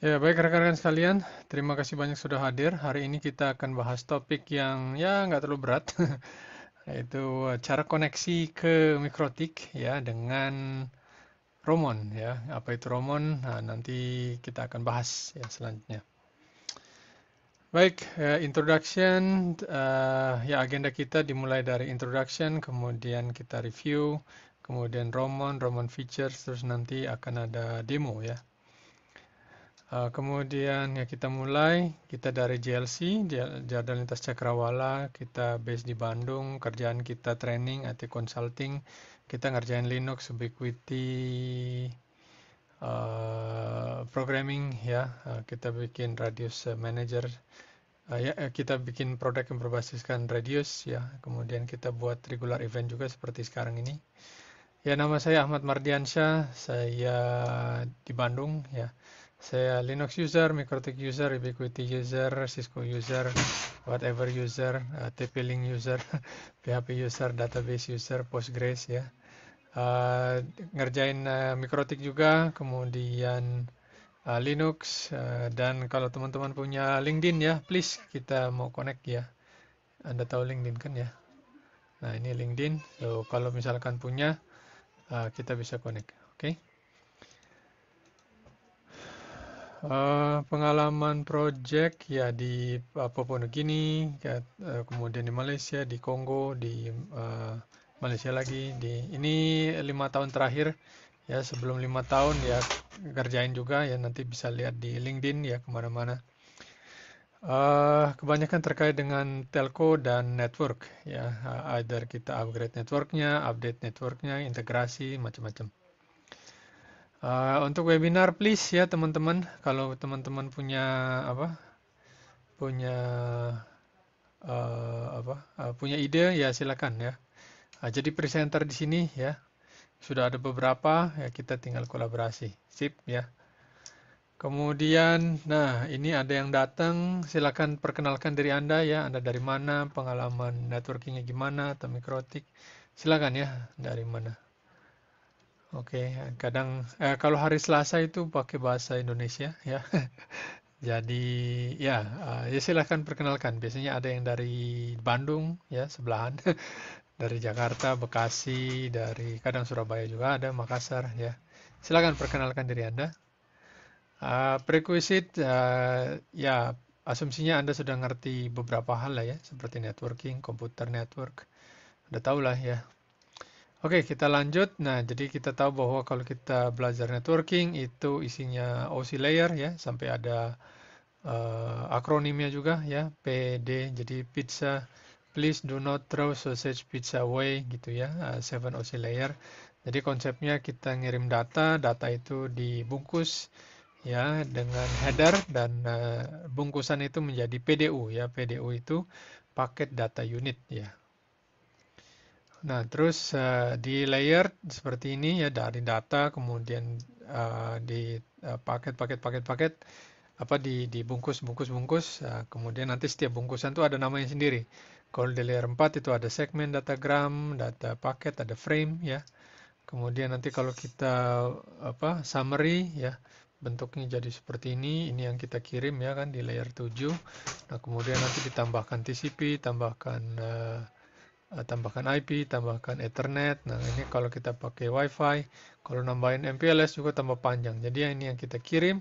Ya, baik rekan-rekan sekalian, terima kasih banyak sudah hadir. Hari ini kita akan bahas topik yang ya nggak terlalu berat, yaitu cara koneksi ke mikrotik ya dengan Romon ya. Apa itu Romon? Nah, nanti kita akan bahas ya selanjutnya. Baik, ya, introduction uh, ya agenda kita dimulai dari introduction, kemudian kita review, kemudian Romon, Romon features, terus nanti akan ada demo ya. Eh, kemudian ya kita mulai kita dari JLC Jadwal Lintas Cakrawala kita base di Bandung kerjaan kita training IT consulting kita ngerjain Linux ubiquity uh, programming ya uh, kita bikin radius manager uh, ya kita bikin produk yang berbasiskan radius ya kemudian kita buat regular event juga seperti sekarang ini ya nama saya Ahmad Mardiansyah saya di Bandung ya saya Linux user, Mikrotik user, Ubiquiti user, Cisco user, whatever user, uh, TP-Link user, PHP user, database user, Postgres ya. Uh, ngerjain uh, Mikrotik juga, kemudian uh, Linux uh, dan kalau teman-teman punya LinkedIn ya, please kita mau connect ya. Anda tahu LinkedIn kan ya? Nah, ini LinkedIn. So kalau misalkan punya uh, kita bisa connect. Oke. Okay? Eh, pengalaman proyek ya di Papua Nugini, ya, eh, kemudian di Malaysia, di Kongo, di uh, Malaysia lagi. Di ini lima tahun terakhir ya sebelum lima tahun ya kerjain juga ya nanti bisa lihat di LinkedIn ya kemana-mana. Uh, kebanyakan terkait dengan telco dan network ya, uh, either kita upgrade networknya, update networknya, integrasi macam-macam. Uh, untuk webinar please ya teman-teman kalau teman-teman punya apa punya uh, apa uh, punya ide ya silakan ya uh, jadi presenter di sini ya sudah ada beberapa ya kita tinggal kolaborasi sip ya kemudian nah ini ada yang datang silakan perkenalkan dari anda ya anda dari mana pengalaman networkingnya gimana atau mikrotik silakan ya dari mana Oke, okay, kadang eh, kalau hari Selasa itu pakai bahasa Indonesia ya. Jadi ya, eh, ya silahkan perkenalkan. Biasanya ada yang dari Bandung ya sebelahan, dari Jakarta, Bekasi, dari kadang Surabaya juga ada, Makassar ya. Silahkan perkenalkan diri anda. Uh, prerequisite uh, ya asumsinya anda sudah ngerti beberapa hal lah ya, seperti networking, komputer network, udah tau lah ya Oke, kita lanjut. Nah, jadi kita tahu bahwa kalau kita belajar networking itu isinya OC layer ya, sampai ada uh, akronimnya juga ya, PD. Jadi pizza, please do not throw sausage pizza away gitu ya, uh, seven OC layer. Jadi konsepnya kita ngirim data, data itu dibungkus ya dengan header dan uh, bungkusan itu menjadi PDU ya. PDU itu paket data unit ya. Nah, terus uh, di layer seperti ini ya dari data kemudian uh, di paket-paket-paket-paket eh, uh, apa di dibungkus bungkus-bungkus uh, kemudian nanti setiap bungkusan itu ada namanya sendiri. Kalau di layer 4 itu ada segmen, datagram, data paket, ada frame ya. Kemudian nanti kalau kita apa summary ya bentuknya jadi seperti ini, ini yang kita kirim ya kan di layer 7. Nah, kemudian nanti ditambahkan TCP, tambahkan uh, Eh, tambahkan IP, tambahkan Ethernet. Nah, ini kalau kita pakai WiFi, kalau nambahin MPLS juga tambah panjang. Jadi yang ini yang kita kirim,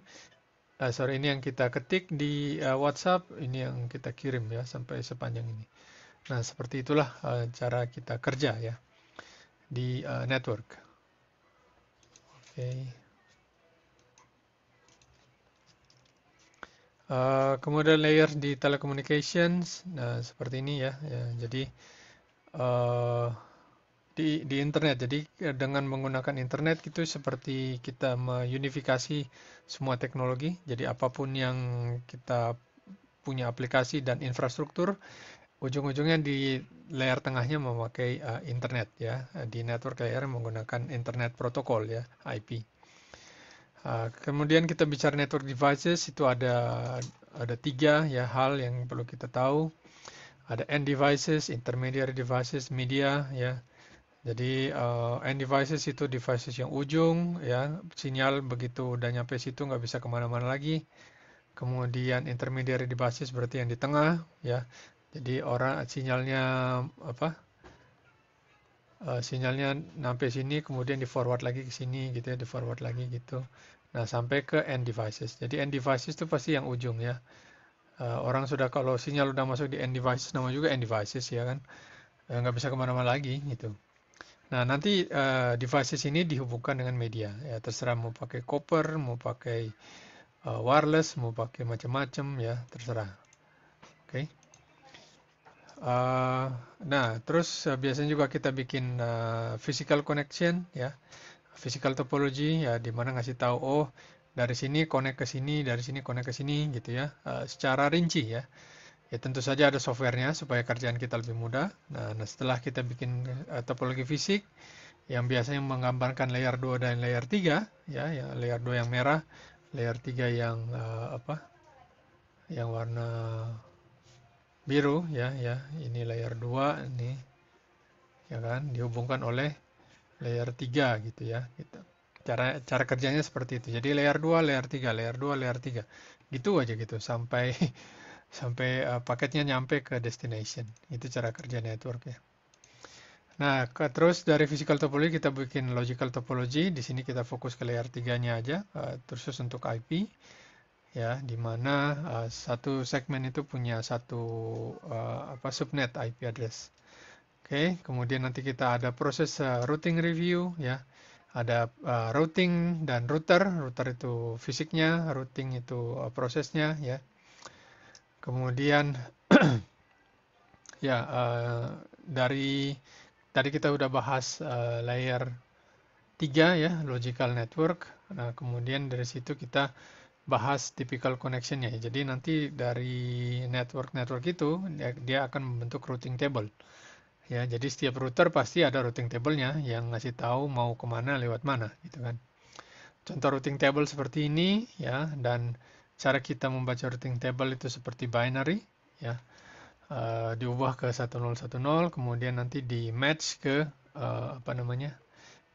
uh, sorry ini yang kita ketik di uh, WhatsApp, ini yang kita kirim ya sampai sepanjang ini. Nah, seperti itulah uh, cara kita kerja ya di uh, network. Oke. Okay. Uh, kemudian layer di telecommunications, nah seperti ini ya. ya jadi uh, di di internet. Jadi eh, dengan menggunakan internet itu seperti kita menyunifikasi semua teknologi. Jadi apapun yang kita punya aplikasi dan infrastruktur ujung-ujungnya di layar tengahnya memakai uh, internet ya di network layer menggunakan internet protokol ya IP. Uh, kemudian kita bicara network devices itu ada ada tiga ya hal yang perlu kita tahu ada end devices, intermediary devices, media ya. Jadi uh, eh, end devices itu devices yang ujung ya, sinyal begitu udah nyampe situ nggak bisa kemana-mana lagi. Kemudian intermediary devices berarti yang di tengah ya. Jadi orang sinyalnya apa? Uh, sinyalnya nyampe sini kemudian di forward lagi ke sini gitu ya di forward lagi gitu nah sampai ke end devices jadi end devices itu pasti yang ujung ya uh, orang sudah kalau sinyal udah masuk di end devices nama juga end devices ya kan eh, nggak uh, bisa kemana-mana lagi gitu nah nanti uh, devices ini dihubungkan dengan media ya terserah mau pakai koper, mau pakai uh, wireless mau pakai macam-macam ya terserah oke okay. uh, nah terus uh, biasanya juga kita bikin uh, physical connection ya physical topology ya dimana ngasih tahu oh dari sini connect ke sini, dari sini connect ke sini gitu ya, uh, secara rinci ya. Ya tentu saja ada softwarenya supaya kerjaan kita lebih mudah. Nah, nah setelah kita bikin uh, topologi fisik yang biasanya menggambarkan layer 2 dan layer 3 ya, ya layer 2 yang merah, layer 3 yang uh, apa? yang warna biru ya ya, ini layer 2 ini ya kan dihubungkan oleh layer 3 gitu ya gitu. Cara cara kerjanya seperti itu. Jadi layer 2, layer 3, layer 2, layer 3. Gitu aja gitu sampai sampai uh, paketnya nyampe ke destination. Itu cara kerja network ya. Nah, ke, terus dari physical topology kita bikin logical topology. Di sini kita fokus ke layer 3-nya aja, uh, eh, terus untuk IP ya, di uh, satu segmen itu punya satu uh, apa subnet IP address. Oke, okay, kemudian nanti kita ada proses uh, routing review ya ada uh, routing dan router. Router itu fisiknya, routing itu uh, prosesnya ya. Kemudian ya uh, dari tadi kita udah bahas uh, layer 3 ya, logical network. Nah, kemudian dari situ kita bahas typical connectionnya. Jadi nanti dari network-network itu dia, dia akan membentuk routing table ya jadi setiap router pasti ada routing table-nya yang ngasih tahu mau kemana lewat mana gitu kan contoh routing table seperti ini ya dan cara kita membaca routing table itu seperti binary ya uh, diubah ke 1010 kemudian nanti di match ke uh, apa namanya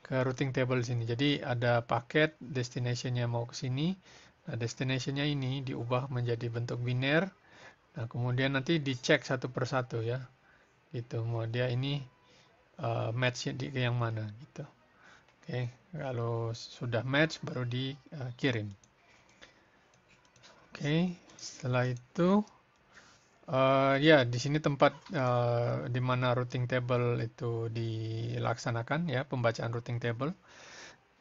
ke routing table sini jadi ada paket destinationnya mau ke sini nah destinationnya ini diubah menjadi bentuk biner nah kemudian nanti dicek satu persatu ya gitu mau dia ini uh, eh, match di yang mana gitu oke okay. kalau sudah match baru dikirim eh, oke okay. setelah itu uh, ya di sini tempat uh, di mana routing table itu dilaksanakan ya pembacaan routing table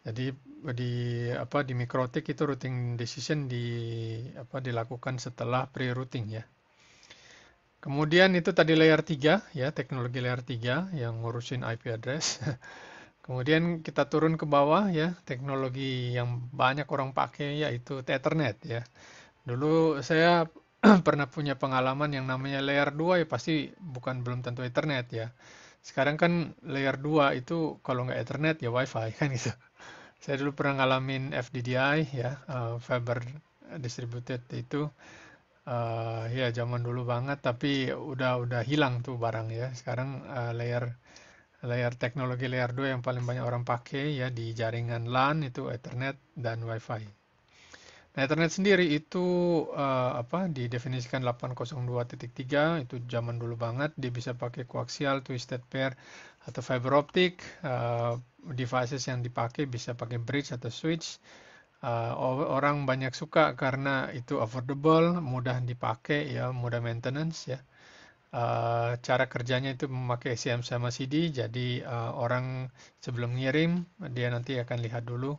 jadi di apa di mikrotik itu routing decision di apa dilakukan setelah pre-routing ya. Kemudian itu tadi layer 3 ya, teknologi layer 3 yang ngurusin IP address. Kemudian kita turun ke bawah ya, teknologi yang banyak orang pakai yaitu Ethernet ya. Dulu saya pernah punya pengalaman yang namanya layer 2 ya pasti bukan belum tentu Ethernet ya. Sekarang kan layer 2 itu kalau nggak Ethernet ya WiFi kan gitu. Saya dulu pernah ngalamin FDDI ya, uh, fiber distributed itu uh, ya zaman dulu banget tapi udah udah hilang tuh barang ya sekarang uh, layer layer teknologi layer 2 yang paling banyak orang pakai ya di jaringan LAN itu Ethernet dan WiFi. Nah, Ethernet sendiri itu uh, apa didefinisikan 802.3 itu zaman dulu banget dia bisa pakai koaksial, twisted pair atau fiber optik. Uh, devices yang dipakai bisa pakai bridge atau switch uh, orang banyak suka karena itu affordable, mudah dipakai ya, mudah maintenance ya. Uh, cara kerjanya itu memakai SIM e sama CD, jadi uh, orang sebelum ngirim dia nanti akan lihat dulu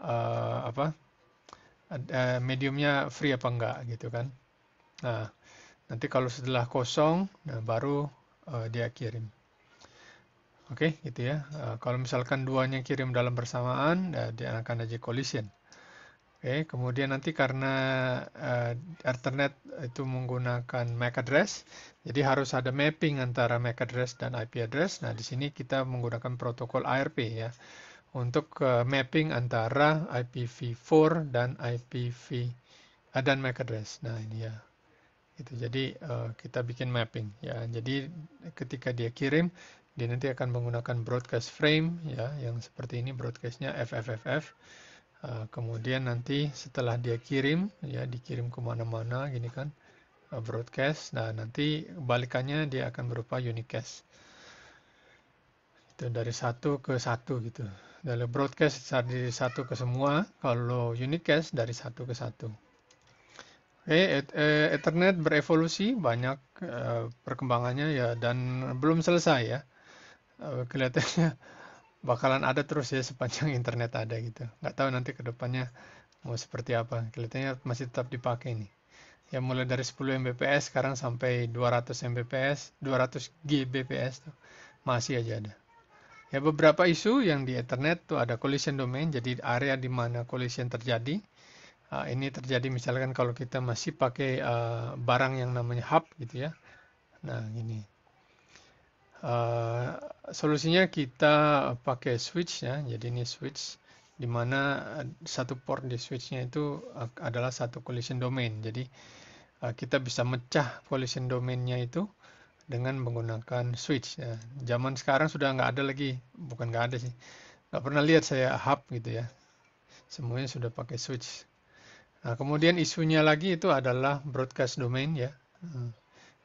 uh, apa uh, mediumnya free apa enggak gitu kan. Nah, nanti kalau setelah kosong, nah baru uh, dia kirim. Oke, okay, gitu ya. Uh, kalau misalkan duanya kirim dalam bersamaan, ya, dia akan ada collision. Oke, kemudian nanti karena uh, Ethernet itu menggunakan MAC address, jadi harus ada mapping antara MAC address dan IP address. Nah, di sini kita menggunakan protokol ARP ya untuk uh, mapping antara IPv4 dan IPv uh, eh, dan MAC address. Nah, ini ya. Itu jadi uh, kita bikin mapping ya. Jadi ketika dia kirim, dia nanti akan menggunakan broadcast frame ya yang seperti ini broadcastnya FFFF. Eh, kemudian nanti setelah dia kirim ya dikirim kemana-mana gini kan eh, broadcast nah nanti balikannya dia akan berupa unicast itu dari satu ke satu gitu dari broadcast dari satu ke semua kalau unicast dari satu ke satu oke okay, eh, ethernet berevolusi banyak perkembangannya ya dan belum selesai ya kelihatannya bakalan ada terus ya sepanjang internet ada gitu nggak tahu nanti kedepannya mau seperti apa kelihatannya masih tetap dipakai nih ya mulai dari 10 Mbps sekarang sampai 200 Mbps 200 Gbps tuh masih aja ada ya beberapa isu yang di internet tuh ada collision domain jadi area di mana collision terjadi uh, ini terjadi misalkan kalau kita masih pakai uh, barang yang namanya hub gitu ya nah ini Uh, solusinya kita pakai switch ya. Jadi ini switch di mana eh, satu port di switchnya itu adalah satu collision domain. Jadi uh, kita bisa mecah collision domainnya itu dengan menggunakan switch. Ya. Zaman sekarang sudah nggak ada lagi, bukan nggak ada sih, nggak pernah lihat saya hub gitu ya. Semuanya sudah pakai switch. Nah, kemudian isunya lagi itu adalah broadcast domain ya. Hmm.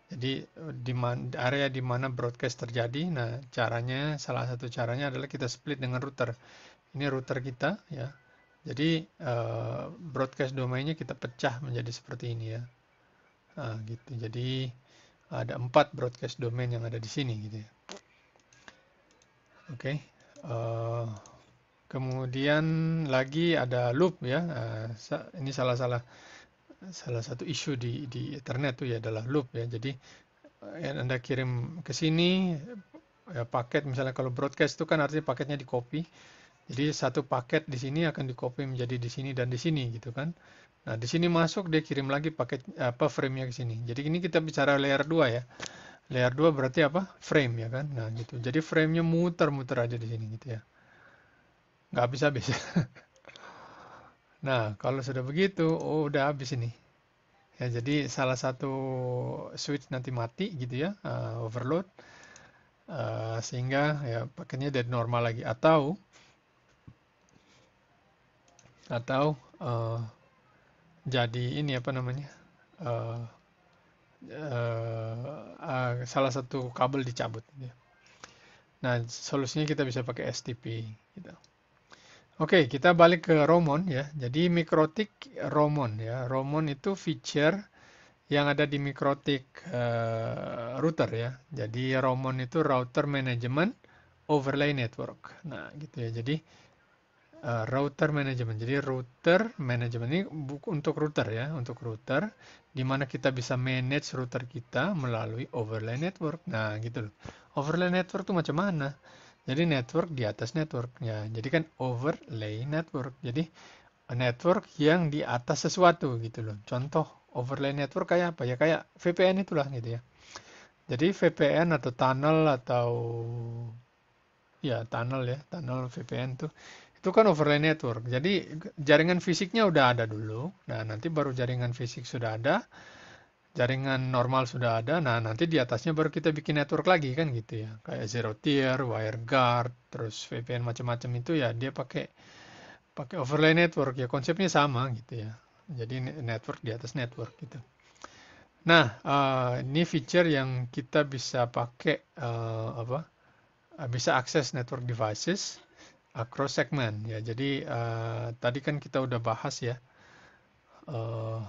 Jadi eh, di area di mana broadcast terjadi, nah caranya salah satu caranya adalah kita split dengan router. Ini router kita ya. Jadi eh, broadcast domainnya kita pecah menjadi seperti ini ya. Nah, gitu. Jadi ada empat broadcast domain yang ada di sini gitu ya. Oke. Eh, kemudian lagi ada loop ya. ini salah-salah salah satu isu di di internet tuh ya adalah loop ya. Jadi eh, yang Anda kirim ke sini ya, paket misalnya kalau broadcast itu kan artinya paketnya di copy. Jadi satu paket di sini akan di copy menjadi di sini dan di sini gitu kan. Nah, di sini masuk dia kirim lagi paket apa frame-nya ke sini. Jadi ini kita bicara layer 2 ya. Layer 2 berarti apa? Frame ya kan. Nah, gitu. Jadi frame-nya muter-muter aja di sini gitu ya. Nggak bisa bisa Nah, kalau sudah begitu, oh udah habis ini. Ya, jadi salah satu switch nanti mati gitu ya, uh, overload. Uh, sehingga ya pakainya dari normal lagi atau atau uh, jadi ini apa namanya? Uh, uh, uh, salah satu kabel dicabut gitu ya. Nah, solusinya kita bisa pakai STP gitu. Oke, kita balik ke Romon ya. Jadi mikrotik Romon ya. Romon itu feature yang ada di mikrotik uh, router ya. Jadi Romon itu router management overlay network. Nah, gitu ya. Jadi uh, router management. Jadi router management ini buku untuk router ya, untuk router di mana kita bisa manage router kita melalui overlay network. Nah, gitu loh. Overlay network itu macam mana? Jadi network di atas network ya. Jadi kan overlay network. Jadi network yang di atas sesuatu gitu loh. Contoh overlay network kayak apa ya? Kayak VPN itulah gitu ya. Jadi VPN atau tunnel atau ya tunnel ya, tunnel VPN tuh itu kan overlay network. Jadi jaringan fisiknya udah ada dulu. Nah, nanti baru jaringan fisik sudah ada jaringan normal sudah ada, nah nanti di atasnya baru kita bikin network lagi kan gitu ya. Kayak zero tier, wire guard, terus VPN macam-macam itu ya dia pakai pakai overlay network ya konsepnya sama gitu ya. Jadi network di atas network gitu. Nah, uh, ini feature yang kita bisa pakai uh, apa? Eh, bisa akses network devices across segment ya. Jadi uh, tadi kan kita udah bahas ya. Uh,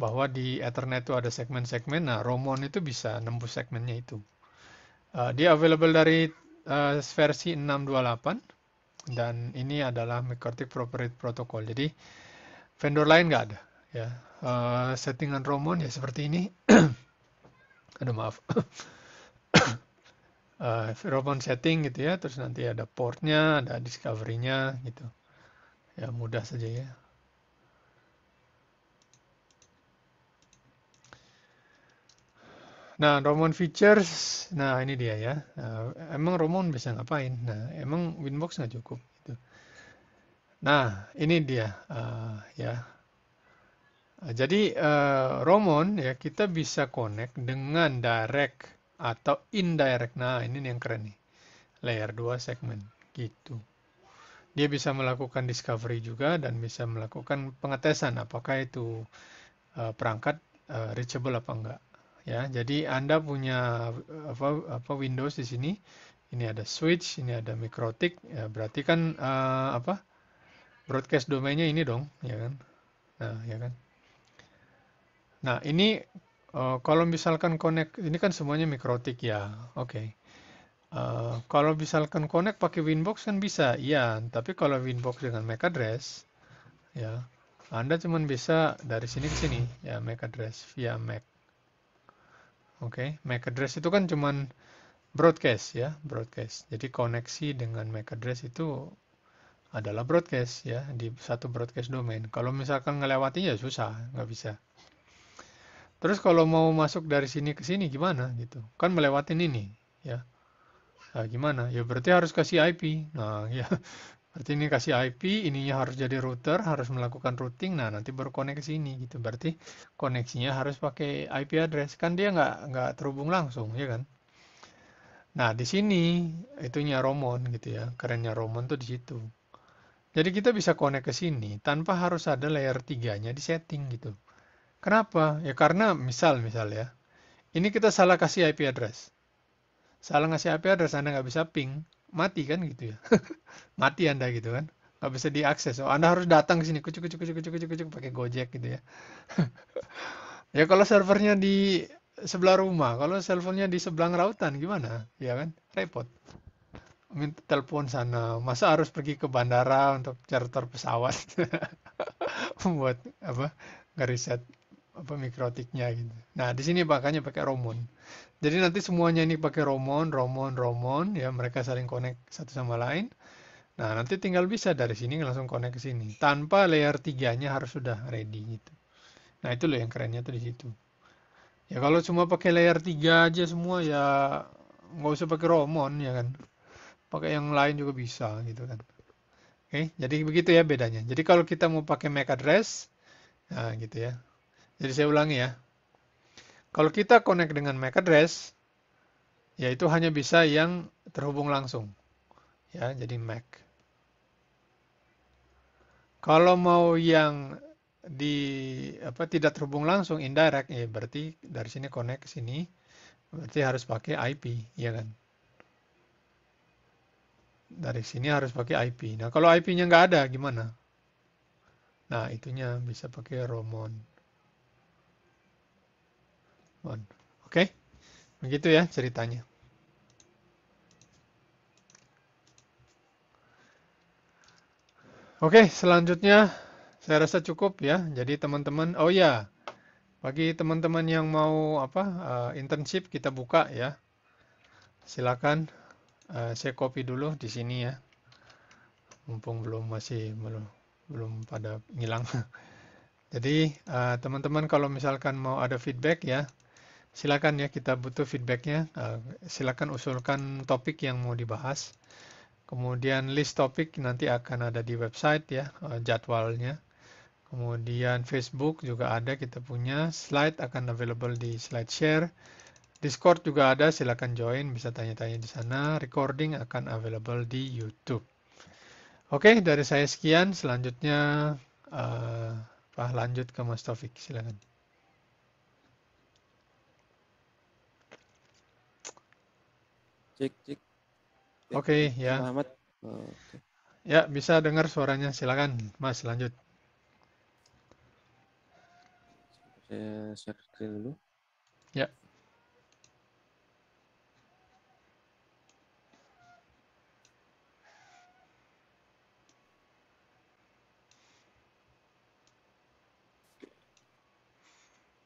bahwa di Ethernet itu ada segmen-segmen. Nah, Romon itu bisa nembus segmennya itu. Uh, dia available dari uh, versi 628 dan ini adalah McCarthy Property Protocol. Jadi vendor lain nggak ada. Ya, uh, settingan Romon ya seperti ini. Aduh maaf. uh, Romon setting gitu ya. Terus nanti ada portnya, ada discovery-nya gitu. Ya mudah saja ya. Nah, Roman Features, nah ini dia ya. Nah, emang Roman bisa ngapain? Nah, emang Winbox nggak cukup. Gitu. Nah, ini dia uh, ya. Jadi uh, eh, Roman ya kita bisa connect dengan direct atau indirect. Nah, ini yang keren nih. Layer 2 segmen gitu. Dia bisa melakukan discovery juga dan bisa melakukan pengetesan apakah itu uh, perangkat uh, reachable apa enggak ya. Jadi Anda punya apa, apa Windows di sini. Ini ada switch, ini ada mikrotik, ya berarti kan uh, apa? broadcast domainnya ini dong, ya kan? Nah, ya kan. Nah, ini uh, kalau misalkan connect ini kan semuanya mikrotik ya. Oke. Okay. Uh, eh, kalau misalkan connect pakai Winbox kan bisa, iya. Tapi kalau Winbox dengan MAC address, ya, Anda cuma bisa dari sini ke sini, ya MAC address via MAC. Oke, okay. MAC address itu kan cuman broadcast ya, broadcast. Jadi koneksi dengan MAC address itu adalah broadcast ya di satu broadcast domain. Kalau misalkan ya susah, nggak bisa. Terus kalau mau masuk dari sini ke sini gimana gitu? Kan melewatin ini ya. Nah, gimana? Ya berarti harus kasih IP. Nah, ya Berarti ini kasih IP, ininya harus jadi router, harus melakukan routing. Nah, nanti baru connect ke sini gitu. Berarti koneksinya harus pakai IP address. Kan dia nggak nggak terhubung langsung, ya kan? Nah, di sini itunya Romon gitu ya. Kerennya Romon tuh di situ. Jadi kita bisa connect ke sini tanpa harus ada layer 3-nya di setting gitu. Kenapa? Ya karena misal misal ya. Ini kita salah kasih IP address. Salah ngasih IP address Anda nggak bisa ping mati kan gitu ya mati anda gitu kan nggak bisa diakses oh, anda harus datang ke sini kucuk kucuk kucuk kucuk kucuk pakai gojek gitu ya ya kalau servernya di sebelah rumah kalau servernya di sebelah rautan gimana ya kan repot minta telepon sana masa harus pergi ke bandara untuk charter pesawat buat apa ngeriset apa mikrotiknya gitu. Nah, di sini makanya pakai Romon. Jadi nanti semuanya ini pakai Romon, Romon, Romon ya mereka saling connect satu sama lain. Nah, nanti tinggal bisa dari sini langsung connect ke sini tanpa layer tiganya harus sudah ready gitu. Nah, itu loh yang kerennya tuh di situ. Ya kalau cuma pakai layer tiga aja semua ya nggak usah pakai Romon ya kan. Pakai yang lain juga bisa gitu kan. Oke, jadi begitu ya bedanya. Jadi kalau kita mau pakai MAC address nah gitu ya. Jadi saya ulangi ya. Kalau kita connect dengan MAC address, yaitu hanya bisa yang terhubung langsung. Ya, jadi MAC. Kalau mau yang di apa tidak terhubung langsung indirect ya berarti dari sini connect ke sini berarti harus pakai IP ya kan dari sini harus pakai IP nah kalau IP-nya nggak ada gimana nah itunya bisa pakai Romon on. Oke, okay? begitu ya ceritanya. Oke, okay, selanjutnya saya rasa cukup ya. Jadi teman-teman, oh ya, yeah. bagi teman-teman yang mau apa uh, internship kita buka ya. Silakan uh, saya copy dulu di sini ya. Mumpung belum masih belum belum pada ngilang. Jadi eh, teman-teman uh, kalau misalkan mau ada feedback ya, silakan ya kita butuh feedbacknya uh, silakan usulkan topik yang mau dibahas kemudian list topik nanti akan ada di website ya eh, jadwalnya kemudian Facebook juga ada kita punya slide akan available di SlideShare Discord juga ada silakan join bisa tanya-tanya di sana recording akan available di YouTube Oke dari saya sekian selanjutnya uh, lanjut ke Mas Taufik silakan Cek, cek. Oke, okay, ya. Selamat. Oh, okay. Ya, bisa dengar suaranya. Silakan, Mas, lanjut. Saya share screen dulu. Ya.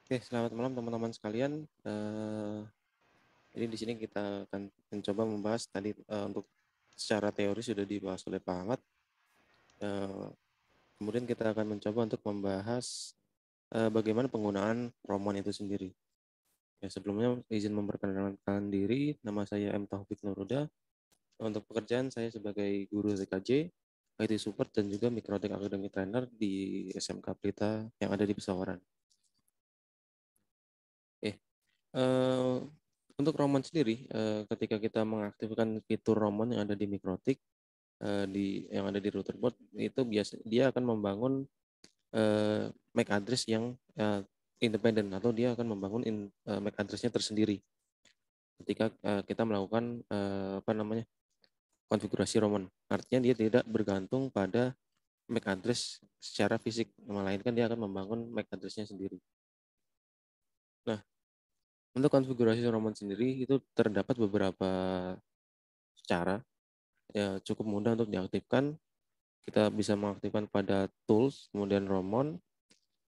Oke, selamat malam teman-teman sekalian. Uh, jadi di sini kita akan mencoba membahas tadi uh, untuk secara teori sudah dibahas oleh Pak Ahmad. Uh, kemudian kita akan mencoba untuk membahas uh, bagaimana penggunaan roman itu sendiri. Ya, sebelumnya izin memperkenalkan diri, nama saya M. Taufik Nuruda. Untuk pekerjaan saya sebagai guru TKJ, IT Support, dan juga Mikrotek Academic Trainer di SMK Pelita yang ada di Pesawaran. Eh, uh, untuk Roman sendiri, eh, ketika kita mengaktifkan fitur Roman yang ada di Mikrotik, eh, di yang ada di router board itu biasa dia akan membangun eh, MAC address yang independen atau dia akan membangun in, MAC addressnya tersendiri ketika kita melakukan apa namanya konfigurasi Roman. Artinya dia tidak bergantung pada MAC address secara fisik, melainkan dia akan membangun MAC addressnya sendiri. Nah, untuk konfigurasi Roman sendiri itu terdapat beberapa cara ya cukup mudah untuk diaktifkan. Kita bisa mengaktifkan pada tools, kemudian Roman,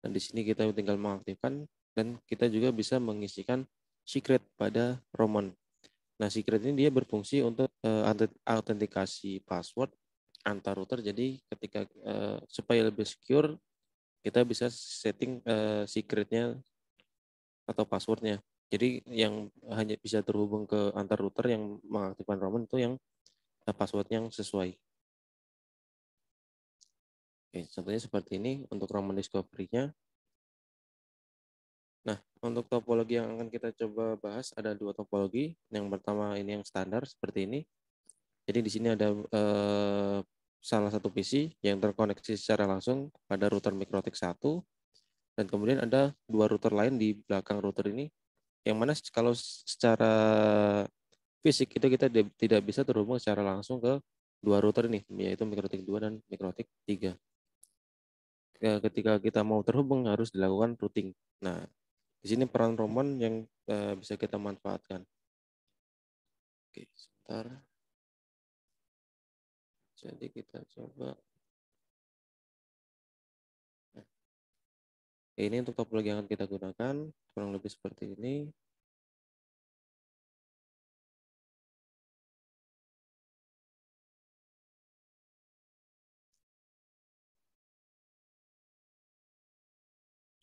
dan di sini kita tinggal mengaktifkan dan kita juga bisa mengisikan secret pada Roman. Nah, secret ini dia berfungsi untuk uh, autentikasi password antar router. Jadi ketika uh, supaya lebih secure, kita bisa setting uh, secretnya atau passwordnya. Jadi yang hanya bisa terhubung ke antar router yang mengaktifkan roaming itu yang eh, password yang sesuai. Oke, contohnya seperti ini untuk roaming discovery-nya. Nah, untuk topologi yang akan kita coba bahas ada dua topologi. Yang pertama ini yang standar seperti ini. Jadi di sini ada eh, salah satu PC yang terkoneksi secara langsung pada router Mikrotik 1 dan kemudian ada dua router lain di belakang router ini yang mana kalau secara fisik itu kita tidak bisa terhubung secara langsung ke dua router ini yaitu mikrotik 2 dan mikrotik 3 ketika kita mau terhubung harus dilakukan routing nah di sini peran Roman yang eh, bisa kita manfaatkan oke sebentar jadi kita coba ini untuk topologi yang akan kita gunakan kurang lebih seperti ini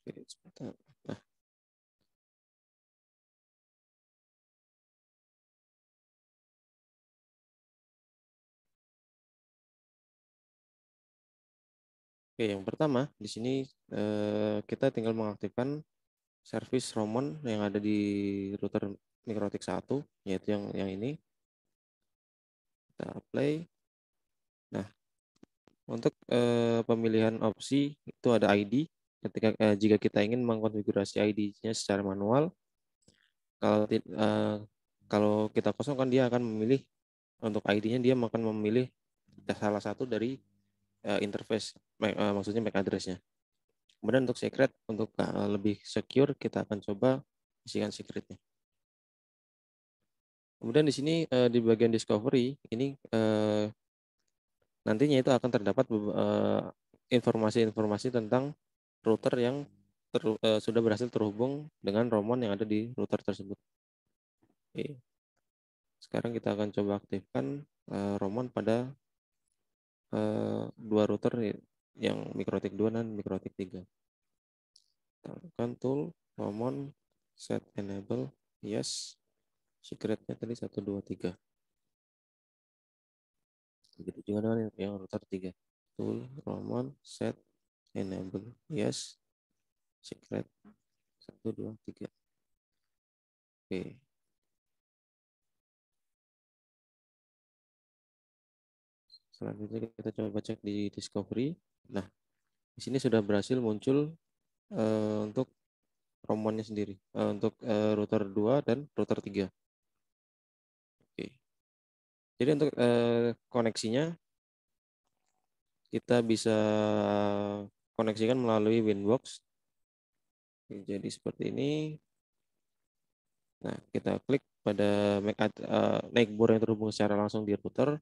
Oke, sebentar. Oke, yang pertama di sini eh, kita tinggal mengaktifkan service Roman yang ada di router Mikrotik 1 yaitu yang yang ini. Kita apply. Nah, untuk eh, pemilihan opsi itu ada ID ketika eh, jika kita ingin mengkonfigurasi ID-nya secara manual kalau eh, kalau kita kosongkan dia akan memilih untuk ID-nya dia akan memilih salah satu dari uh, interface uh, maksudnya MAC addressnya. Kemudian untuk secret untuk uh, lebih secure kita akan coba isikan secretnya. Kemudian di sini uh, di bagian discovery ini uh, nantinya itu akan terdapat informasi-informasi uh, tentang router yang ter, uh, sudah berhasil terhubung dengan romon yang ada di router tersebut. Oke. Sekarang kita akan coba aktifkan uh, romon pada uh, dua router ya, yang mikrotik 2 dan mikrotik 3 tekan tool common set enable yes secretnya tadi 1 2 3 begitu juga dengan yang router 3 tool common set enable yes secret 1 2 3 oke okay. selanjutnya kita coba cek di Discovery. Nah, di sini sudah berhasil muncul uh, untuk romonnya sendiri, uh, untuk uh, router 2 dan router 3. Oke. Jadi untuk uh, koneksinya, kita bisa koneksikan melalui Winbox. jadi seperti ini. Nah, kita klik pada make, uh, naik yang terhubung secara langsung di router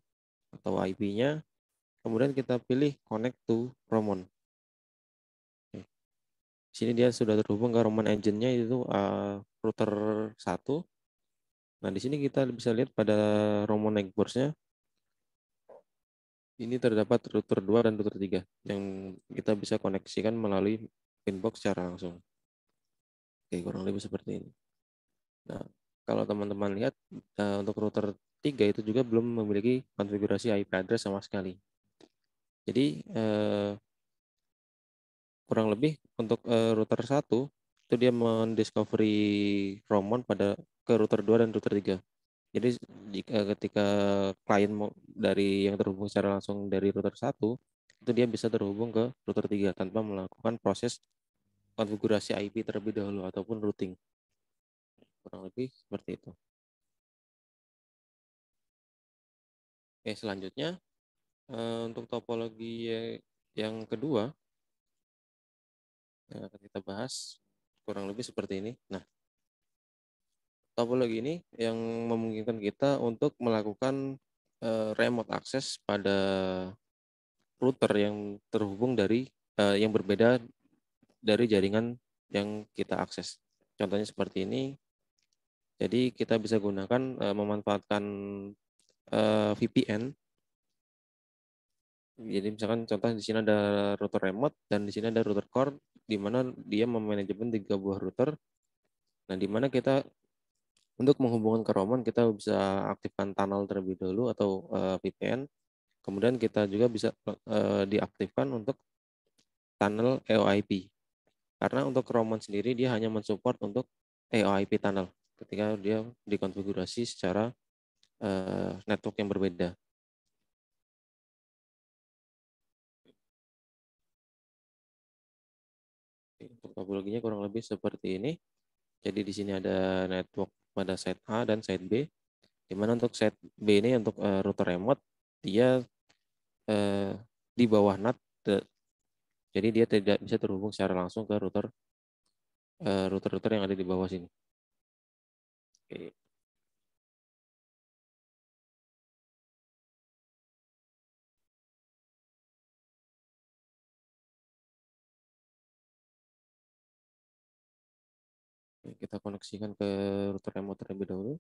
atau IP-nya. Kemudian kita pilih connect to Roamon. Di sini dia sudah terhubung ke Roman engine-nya itu uh, eh, router 1. Nah, di sini kita bisa lihat pada Roman networks nya ini terdapat router 2 dan router 3 yang kita bisa koneksikan melalui pinbox secara langsung. Oke, kurang lebih seperti ini. Nah, kalau teman-teman lihat eh, untuk router tiga itu juga belum memiliki konfigurasi IP address sama sekali. Jadi eh, kurang lebih untuk eh, router 1 itu dia mendiscovery Romon pada ke router 2 dan router 3. Jadi jika eh, ketika klien dari yang terhubung secara langsung dari router 1 itu dia bisa terhubung ke router 3 tanpa melakukan proses konfigurasi IP terlebih dahulu ataupun routing. Kurang lebih seperti itu. Oke, selanjutnya eh, untuk topologi yang kedua yang akan kita bahas kurang lebih seperti ini. Nah, topologi ini yang memungkinkan kita untuk melakukan eh, remote access pada router yang terhubung dari eh, yang berbeda dari jaringan yang kita akses. Contohnya seperti ini. Jadi kita bisa gunakan memanfaatkan uh, eh, VPN. Jadi misalkan contoh di sini ada router remote dan di sini ada router core di mana dia memanajemen tiga buah router. Nah, di mana kita untuk menghubungkan ke Roman kita bisa aktifkan tunnel terlebih dahulu atau uh, eh, VPN. Kemudian kita juga bisa uh, diaktifkan untuk tunnel EoIP. Karena untuk Roman sendiri dia hanya mensupport untuk EoIP tunnel ketika dia dikonfigurasi secara uh, network yang berbeda. Untuk topologinya kurang lebih seperti ini. Jadi di sini ada network pada set A dan set B. Di mana untuk set B ini untuk uh, router remote dia uh, di bawah NAT jadi dia tidak bisa terhubung secara langsung ke router router-router uh, yang ada di bawah sini. Oke. kita koneksikan ke router remote terlebih dahulu.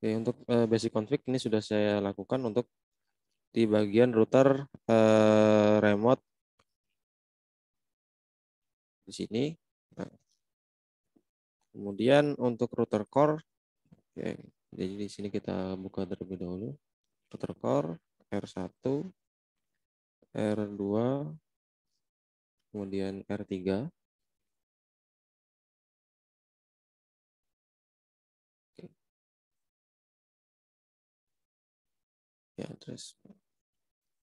Oke, untuk eh, basic config ini sudah saya lakukan untuk di bagian router uh, remote di sini. Nah. Kemudian untuk router core, oke, jadi di sini kita buka terlebih dahulu. Router core R1 R2, kemudian R3. Ya, address.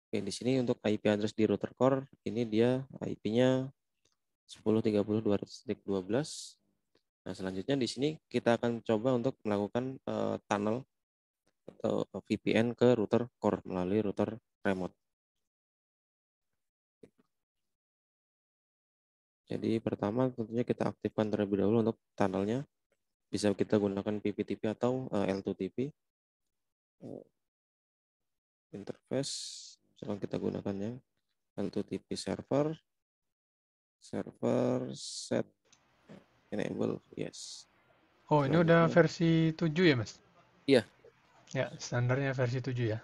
Oke, di sini untuk IP address di router core, ini dia IP-nya 10.30.200.12. Nah, selanjutnya di sini kita akan coba untuk melakukan uh, tunnel atau VPN ke router core melalui router remote. Jadi pertama tentunya kita aktifkan terlebih dahulu untuk tunnelnya. Bisa kita gunakan PPTP atau uh, eh, L2TP. Uh, eh, interface, sekarang kita gunakan gunakannya L2TP server, server set enable, yes. Oh, ini udah versi 7 ya, Mas? Iya. Ya, standarnya versi 7 ya.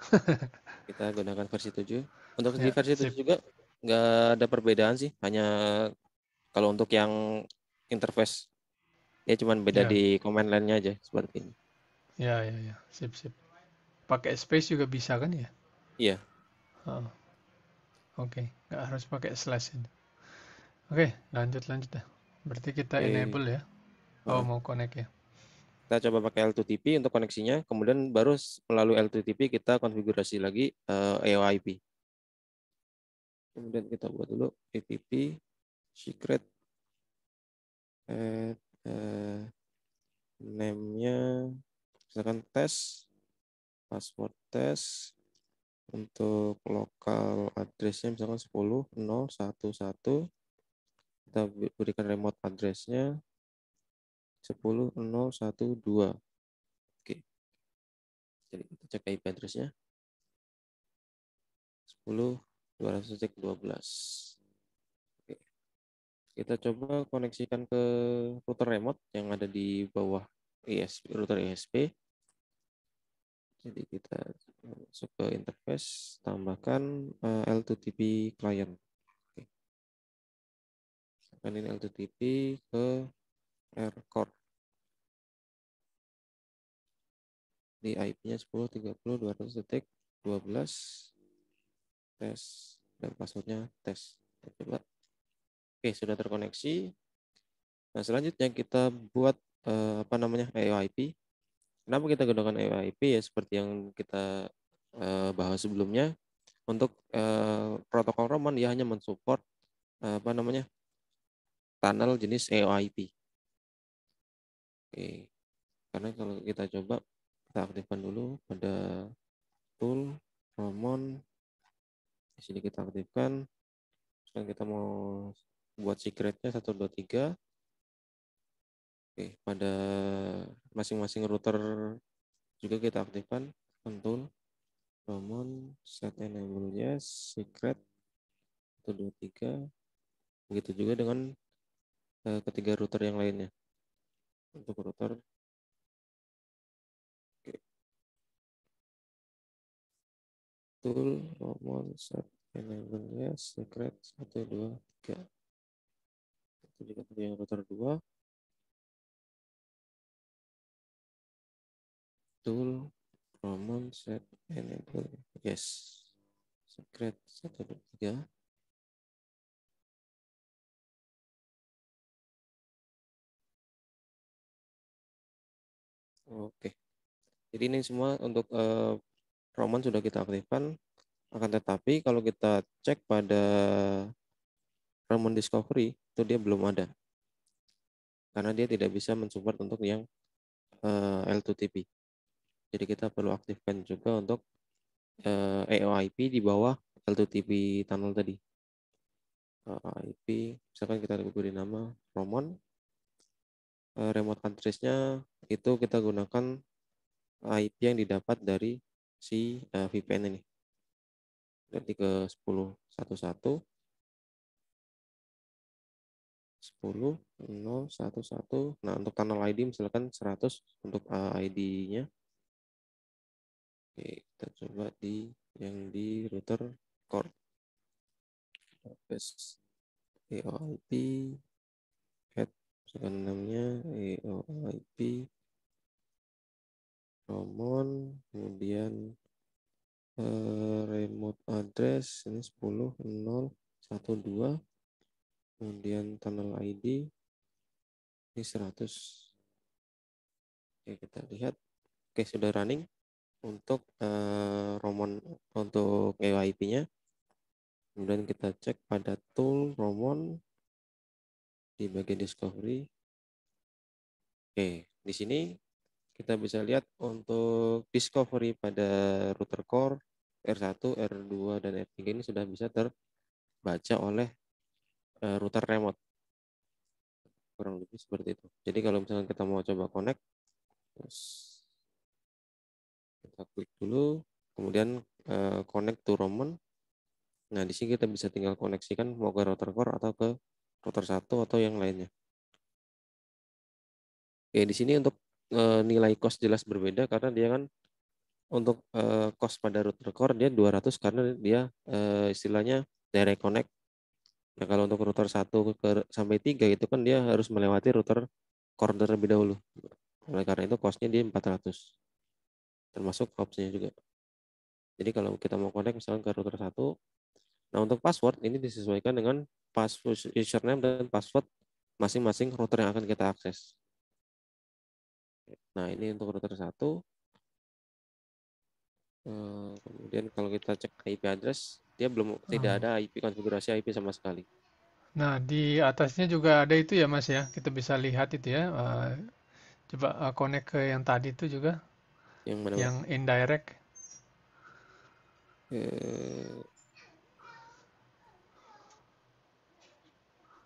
kita gunakan versi 7. Untuk ya, di versi 7 juga nggak ada perbedaan sih, hanya kalau untuk yang interface ya cuman beda yeah. di command line-nya aja seperti ini. Ya, ya, ya. Sip, sip. Pakai space juga bisa kan ya? Iya. Oh. Oke, okay. nggak harus pakai slash ini. Oke, okay, lanjut lanjut dah. Berarti kita okay. enable ya. Oh, hmm. mau connect ya. Kita coba pakai L2TP untuk koneksinya, kemudian baru melalui L2TP kita konfigurasi lagi uh, eh, AOIP. Kemudian kita buat dulu PPP secret at uh, name-nya misalkan tes password tes untuk lokal address-nya misalkan 10 0 1 1 kita berikan remote address-nya 10 0 10012 oke jadi kita cek IP address-nya 10 200 12 kita coba koneksikan ke router remote yang ada di bawah ISP, router ISP. Jadi kita masuk ke interface, tambahkan uh, eh, L2TP client. Oke. ini L2TP ke aircore. Di IP-nya 10, 30, 200 detik, 12, tes, dan passwordnya tes. Kita coba Oke, sudah terkoneksi. Nah, selanjutnya kita buat eh, apa namanya AOIP. Kenapa kita gunakan AOIP ya seperti yang kita eh, bahas sebelumnya untuk eh, protokol Roman dia hanya mensupport eh, apa namanya tunnel jenis AOIP. Oke. Karena kalau kita coba kita aktifkan dulu pada tool Roman di sini kita aktifkan. Sekarang kita mau buat secretnya 1, 2, 3. Oke, pada masing-masing router juga kita aktifkan control common set enable-nya secret 1, 2, 3. Begitu juga dengan eh, ketiga router yang lainnya. Untuk router Oke. tool common set enable-nya secret 1, 2, 3. 1 dikali dengan router 2. Tool, common, set, enable. Yes. Secret 1, 2, 3. Oke. Jadi ini semua untuk uh, Roman sudah kita aktifkan. Akan tetapi kalau kita cek pada Roman Discovery, itu dia belum ada karena dia tidak bisa mensupport untuk yang uh, eh, L2TP. Jadi kita perlu aktifkan juga untuk uh, eh, AOIP di bawah L2TP tunnel tadi. AOIP, misalkan kita beri nama Roman. Uh, eh, remote countries-nya itu kita gunakan IP yang didapat dari si uh, VPN ini. Nanti ke 10.11 10 0 1 1. Nah, untuk tunnel ID misalkan 100 untuk eh, ID-nya. Oke, kita coba di yang di router core. Base EOIP head misalkan namanya EOIP common kemudian eh, remote address ini 10012 kemudian tunnel ID ini 100 oke kita lihat oke sudah running untuk uh, Romon untuk EYP nya kemudian kita cek pada tool Romon di bagian discovery oke di sini kita bisa lihat untuk discovery pada router core R1, R2, dan R3 ini sudah bisa terbaca oleh uh, router remote kurang lebih seperti itu jadi kalau misalnya kita mau coba connect terus kita klik dulu kemudian uh, connect to Roman nah di sini kita bisa tinggal koneksikan mau ke router core atau ke router satu atau yang lainnya oke di sini untuk uh, nilai cost jelas berbeda karena dia kan untuk uh, cost pada router core dia 200 karena dia uh, istilahnya direct connect Nah, kalau untuk router 1 ke, sampai 3 itu kan dia harus melewati router core terlebih dahulu. Oleh karena itu cost-nya dia 400. Termasuk opsinya juga. Jadi kalau kita mau connect misalkan ke router 1, nah untuk password ini disesuaikan dengan password username dan password masing-masing router yang akan kita akses. Nah, ini untuk router 1. Eh, kemudian kalau kita cek IP address, dia belum tidak hmm. ada IP konfigurasi IP sama sekali. Nah, di atasnya juga ada itu ya, Mas ya. Kita bisa lihat itu ya. Uh, coba uh, connect ke yang tadi itu juga. Yang mana? Yang mas? indirect. Eh.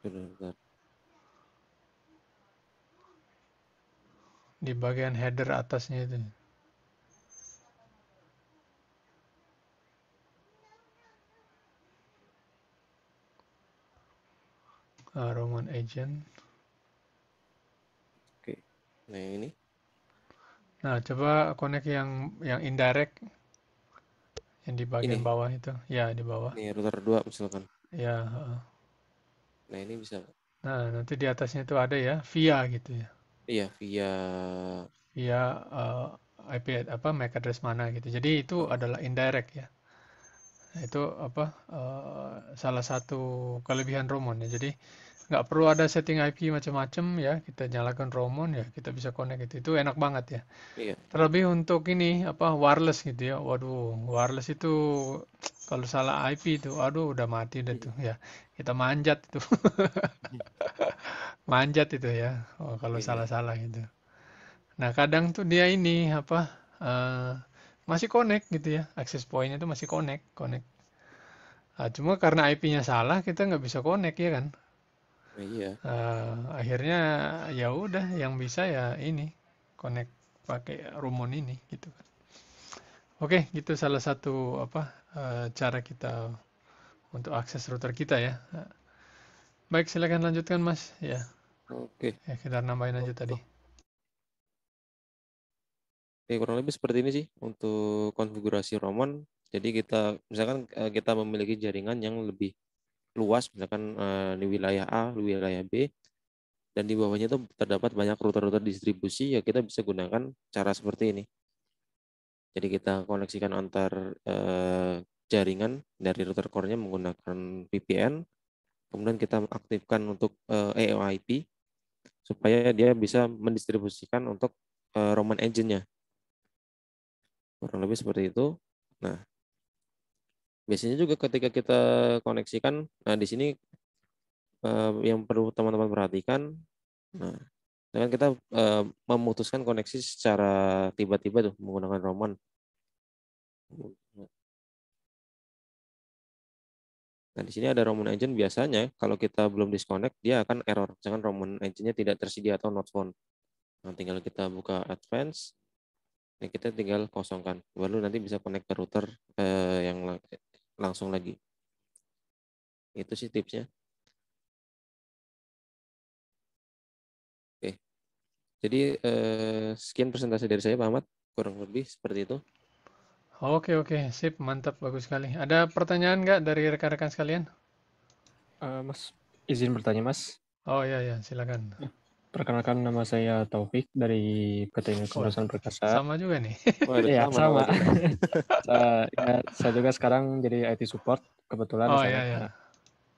Bentar. Di bagian header atasnya itu. uh, Roman Agent. Oke. Nah, ini. Nah, coba connect yang yang indirect yang di bagian ini. bawah itu. Ya, di bawah. Ini router 2 misalkan. Ya, uh. Nah, ini bisa. Nah, nanti di atasnya itu ada ya, via gitu ya. Iya, via via uh, IP apa MAC address mana gitu. Jadi itu adalah indirect ya itu apa uh, salah satu kelebihan Roman ya. Jadi nggak perlu ada setting IP macam-macam ya kita nyalakan romon ya kita bisa connect itu itu enak banget ya iya. terlebih untuk ini apa wireless gitu ya waduh wireless itu kalau salah IP itu aduh udah mati deh iya. tuh ya kita manjat itu manjat itu ya oh, kalau iya. salah-salah gitu nah kadang tuh dia ini apa uh, masih connect gitu ya akses pointnya tuh masih connect connect Nah, cuma karena IP-nya salah kita nggak bisa connect ya kan Iya. Uh, akhirnya ya udah yang bisa ya ini connect pakai rumon ini gitu kan. Oke, gitu salah satu apa uh, cara kita untuk akses router kita ya. Baik, silakan lanjutkan Mas ya. Oke. Ya, kita nambahin aja tadi. Oke, kurang lebih seperti ini sih untuk konfigurasi Roman. Jadi kita misalkan eh, kita memiliki jaringan yang lebih luas misalkan eh, di wilayah A, di wilayah B dan di bawahnya itu terdapat banyak router-router distribusi ya kita bisa gunakan cara seperti ini. Jadi kita koneksikan antar eh, jaringan dari router core-nya menggunakan VPN. Kemudian kita aktifkan untuk AOIP eh, e supaya dia bisa mendistribusikan untuk Roman engine nya Kurang lebih seperti itu. Nah, Biasanya juga ketika kita koneksikan, nah di sini eh, yang perlu teman-teman perhatikan, nah dengan ya kita eh, memutuskan koneksi secara tiba-tiba tuh menggunakan roman. Nah, di sini ada Roman engine biasanya kalau kita belum disconnect dia akan error. Jangan Roman engine-nya tidak tersedia atau not found. Nah, tinggal kita buka advance. Ini nah, kita tinggal kosongkan. Baru nanti bisa connect ke router eh, yang langsung lagi. Itu sih tipsnya. Oke. Jadi eh, sekian presentasi dari saya Pak Ahmad, kurang lebih seperti itu. Oke, oke. Sip, mantap. Bagus sekali. Ada pertanyaan nggak dari rekan-rekan sekalian? Uh, mas, izin bertanya, Mas. Oh, iya, iya. Silakan. Ya. Perkenalkan nama saya Taufik dari PTN Kawasan Perkasa. Sama juga nih. Oh, ya, sama. sama. saya, eh, ya, saya juga sekarang jadi IT support kebetulan. Oh iya iya.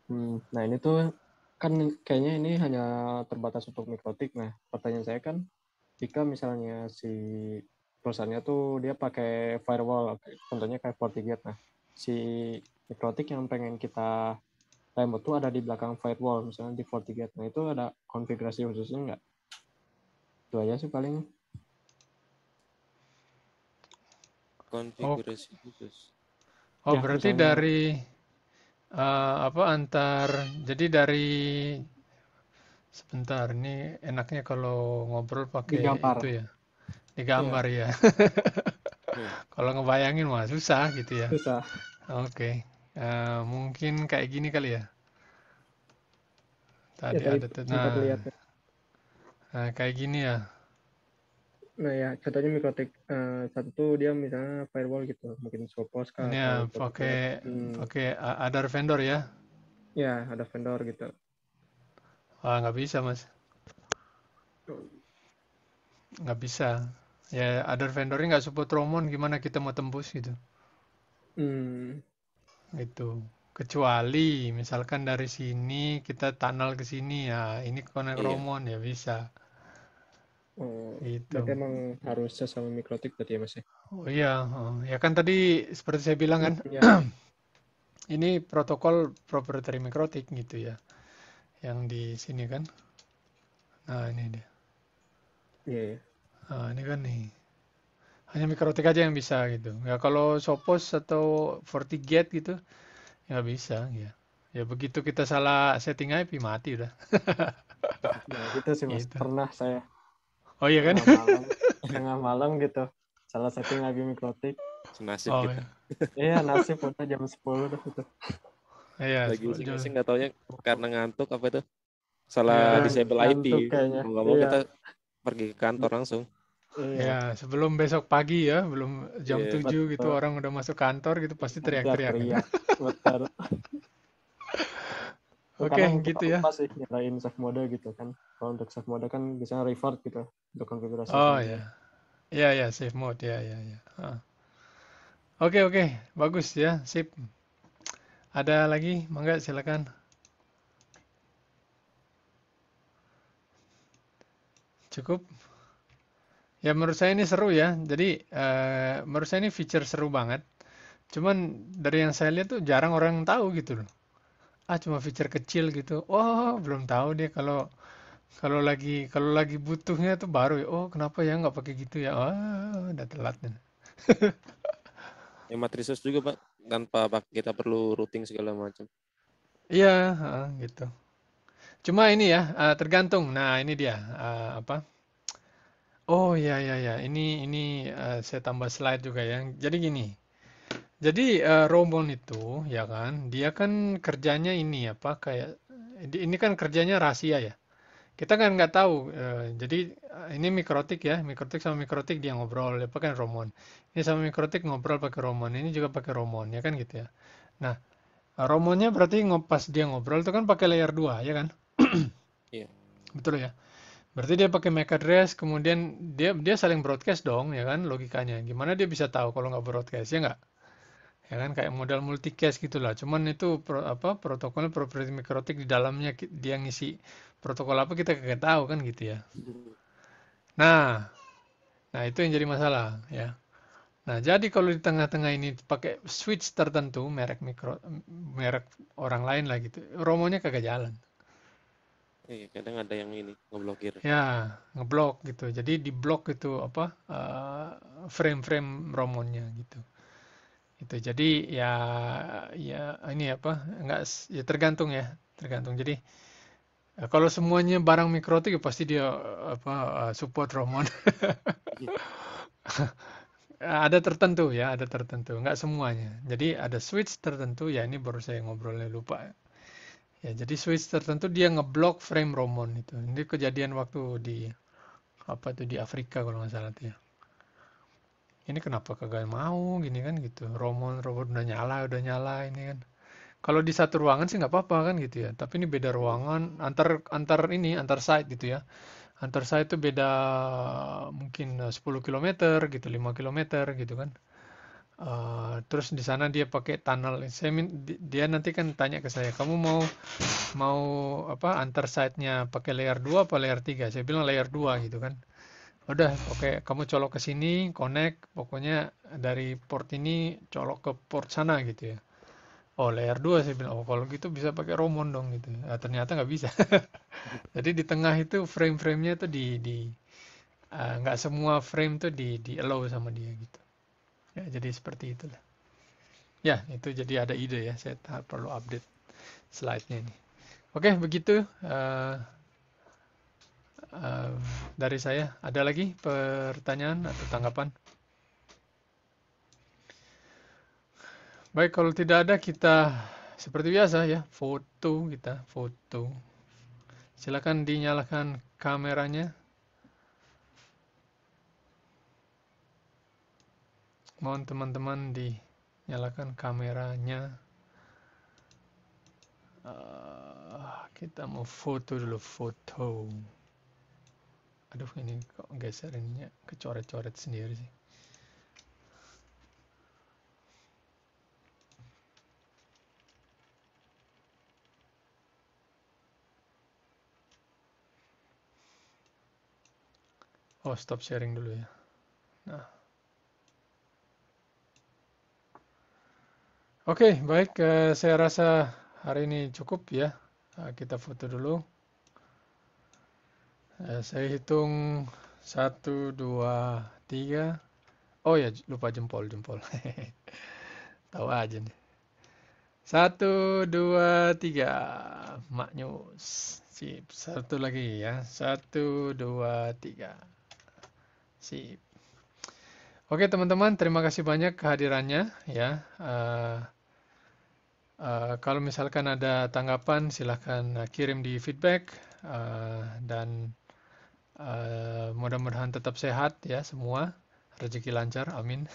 Hmm, nah ini tuh kan kayaknya ini hanya terbatas untuk mikrotik. Nah pertanyaan saya kan jika misalnya si perusahaannya tuh dia pakai firewall, contohnya kayak FortiGate. Nah si mikrotik yang pengen kita remote itu ada di belakang firewall misalnya di FortiGate. Nah itu ada konfigurasi khususnya nggak? Itu aja sih paling. Konfigurasi oh. khusus. Oh ya, berarti misalnya. dari uh, apa antar jadi dari sebentar ini enaknya kalau ngobrol pakai digambar. itu ya digambar iya. ya, ya. kalau ngebayangin mah susah gitu ya susah oke okay. Eh, mungkin kayak gini kali ya. Tadi ya, ada tadi, nah, nah, kayak gini ya. Nah ya, contohnya mikrotik uh, satu tuh dia misalnya firewall gitu, mungkin Sophos kan. Ya, oke, oke, ada vendor ya. Ya, ada vendor gitu. Wah, nggak bisa, Mas. Nggak bisa. Ya, ada vendornya nggak support Romon, gimana kita mau tembus gitu. Hmm. Itu. Kecuali misalkan dari sini kita tunnel ke sini ya, ini konek iya. Romon ya bisa. Oh, itu. memang emang harus sesama mikrotik tadi ya mas ya? Oh iya, oh, ya kan tadi seperti saya bilang kan, ya. ini protokol proprietary mikrotik gitu ya, yang di sini kan. Nah ini dia. Iya. Yeah. Nah ini kan nih hanya mikrotik aja yang bisa gitu ya kalau sopos atau FortiGate gitu ya nggak bisa ya ya begitu kita salah setting IP mati udah nah, gitu sih mas gitu. pernah saya oh iya kan tengah malam, tengah malam gitu salah setting IP mikrotik nasib oh, kita iya. iya nasib udah jam 10 udah gitu Iya, lagi sih nggak taunya karena ngantuk apa itu salah ya, disable IP. Nggak mau iya. kita pergi ke kantor langsung. Iya. Ya, sebelum besok pagi ya, belum jam yeah, 7 gitu betul. gitu orang udah masuk kantor gitu pasti teriak-teriak. Teriak. Oke, okay, gitu ya. masih sih nyalain soft mode gitu kan. Kalau untuk soft mode kan biasanya revert gitu untuk konfigurasi. Oh ya. Iya ya, safe iya, mode ya ya ya. Oke, oke. Bagus ya, sip. Ada lagi? Mangga silakan. Cukup. Ya menurut saya ini seru ya. Jadi eh, menurut saya ini feature seru banget. Cuman dari yang saya lihat tuh jarang orang tahu gitu loh. Ah cuma feature kecil gitu. Oh belum tahu dia kalau kalau lagi kalau lagi butuhnya tuh baru ya. Oh kenapa ya nggak pakai gitu ya? Oh udah telat nih. ya matrises juga pak tanpa pak kita perlu routing segala macam. Iya ah, gitu. Cuma ini ya eh, tergantung. Nah ini dia eh, apa? Oh ya ya ya, ini ini eh, saya tambah slide juga ya. Jadi gini, jadi eh, Romon itu ya kan, dia kan kerjanya ini apa kayak ini kan kerjanya rahasia ya. Kita kan nggak tahu. eh, jadi uh, ini mikrotik ya, mikrotik sama mikrotik dia ngobrol, ya pakai Romon. Ini sama mikrotik ngobrol pakai Romon, ini juga pakai Romon ya kan gitu ya. Nah, Romonnya berarti ngopas dia ngobrol itu kan pakai layer 2 ya kan? Iya. Betul ya. Berarti dia pakai MAC address kemudian dia dia saling broadcast dong, ya kan logikanya. Gimana dia bisa tahu kalau nggak broadcast, ya nggak? Ya kan kayak modal multicast gitulah. Cuman itu pro, apa protokolnya proprietary mikrotik di dalamnya dia ngisi protokol apa kita kagak tahu kan gitu ya. Nah, nah itu yang jadi masalah ya. Nah, jadi kalau di tengah-tengah ini pakai switch tertentu merek mikro merek orang lain lah gitu, romonya kagak jalan. Iya, kadang ada yang ini ngeblokir. Ya, ngeblok gitu. Jadi diblok gitu apa eh, frame-frame uh, romonnya gitu. Itu jadi ya ya ini apa Enggak, ya tergantung ya tergantung. Jadi eh, kalau semuanya barang mikrotik ya pasti dia eh, apa support romon. ada tertentu ya, ada tertentu, Enggak semuanya. Jadi ada switch tertentu ya ini baru saya ngobrolnya lupa ya jadi switch tertentu dia ngeblok frame Romon itu ini kejadian waktu di apa tuh di Afrika kalau nggak salah tuh ya ini kenapa kagak mau gini kan gitu Romon robot udah nyala udah nyala ini kan kalau di satu ruangan sih nggak apa-apa kan gitu ya tapi ini beda ruangan antar antar ini antar site gitu ya antar site itu beda mungkin 10 eh, km gitu 5 km gitu kan Uh, terus di sana dia pakai tunnel. Saya dia nanti kan tanya ke saya, "Kamu mau mau apa antar side nya pakai layer 2 atau layer 3?" Saya bilang layer 2 gitu kan. Udah, oke, okay, kamu colok ke sini, connect, pokoknya dari port ini colok ke port sana gitu ya. Oh, layer 2 saya bilang, "Oh, kalau gitu bisa pakai Romon dong gitu." Nah, ternyata nggak bisa. Jadi di tengah itu frame-framenya tuh di di ah, nggak uh, semua frame tuh di di allow sama dia gitu ya jadi seperti itulah ya itu jadi ada ide ya saya perlu update slide-nya ini oke begitu uh, uh, dari saya ada lagi pertanyaan atau tanggapan baik kalau tidak ada kita seperti biasa ya foto kita foto silakan dinyalakan kameranya mohon teman-teman dinyalakan kameranya uh, kita mau foto dulu foto aduh ini kok geserinnya kecoret-coret sendiri sih Oh, stop sharing dulu ya. Nah. Oke, okay, baik. Uh, saya rasa hari ini cukup ya. Uh, kita foto dulu. Uh, saya hitung 1, 2, 3. Oh ya, lupa jempol, jempol. Tahu aja nih. 1, 2, 3. Maknyus. Sip. Satu lagi ya. 1, 2, 3. Sip. Oke okay, teman-teman, terima kasih banyak kehadirannya ya. Uh, Uh, kalau misalkan ada tanggapan, silahkan uh, kirim di feedback uh, dan uh, mudah-mudahan tetap sehat ya semua, rezeki lancar, amin.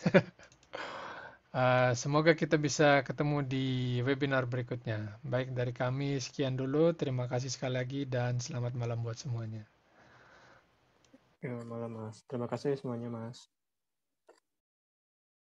uh, semoga kita bisa ketemu di webinar berikutnya. Baik dari kami sekian dulu, terima kasih sekali lagi dan selamat malam buat semuanya. Ya, malam Mas, terima kasih semuanya Mas.